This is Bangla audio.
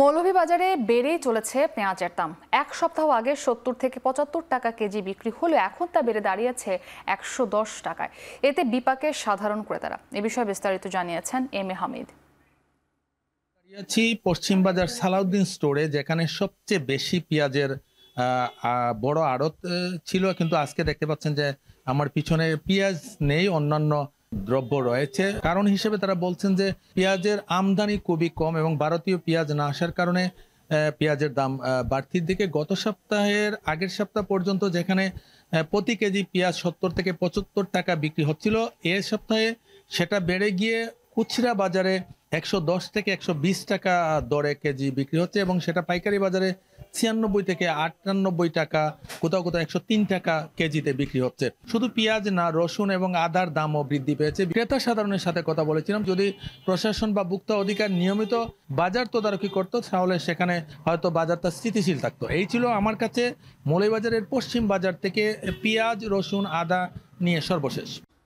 মৌলভীবাজারে বেড়েই চলেছে পেঁয়াজের দাম এক সপ্তাহ আগে সত্তর থেকে পঁচাত্তর টাকা কেজি বিক্রি হলেও এখন তা বেড়ে দাঁড়িয়েছে একশো দশ টাকায় এতে বিপাকে সাধারণ ক্রেতারা এ বিষয়ে বিস্তারিত জানিয়েছেন এম এ হামিদ পশ্চিমবাজার সালাউদ্দিন স্টোরে যেখানে সবচেয়ে বেশি পেঁয়াজের বড় আড়ত ছিল কিন্তু আজকে দেখতে পাচ্ছেন যে আমার পিছনে পেঁয়াজ নেই অন্যান্য দ্রব্য রয়েছে কারণ হিসেবে তারা বলছেন যে পেঁয়াজের আমদানি খুবই কম এবং ভারতীয় পেঁয়াজ না আসার কারণে পেঁয়াজের দাম বাড়তির দিকে গত সপ্তাহের আগের সপ্তাহ পর্যন্ত যেখানে প্রতি কেজি পেঁয়াজ সত্তর থেকে পঁচাত্তর টাকা বিক্রি হচ্ছিল এ সপ্তাহে সেটা বেড়ে গিয়ে খুচরা বাজারে একশো দশ থেকে একশো বিশ টাকা দরে কেজি বিক্রি হচ্ছে এবং সেটা পাইকারি বাজারে ছিয়ানব্বই থেকে আটানব্বই টাকা কোথাও কোথাও একশো তিন টাকা কেজিতে বিক্রি হচ্ছে শুধু পেঁয়াজ না রসুন এবং আদার দামও বৃদ্ধি পেয়েছে ক্রেতা সাধারণের সাথে কথা বলেছিলাম যদি প্রশাসন বা ভুক্তা অধিকার নিয়মিত বাজার তদারকি করতো তাহলে সেখানে হয়তো বাজারটা স্থিতিশীল থাকতো এই ছিল আমার কাছে মলাইবাজারের পশ্চিম বাজার থেকে পেঁয়াজ রসুন আদা নিয়ে সর্বশেষ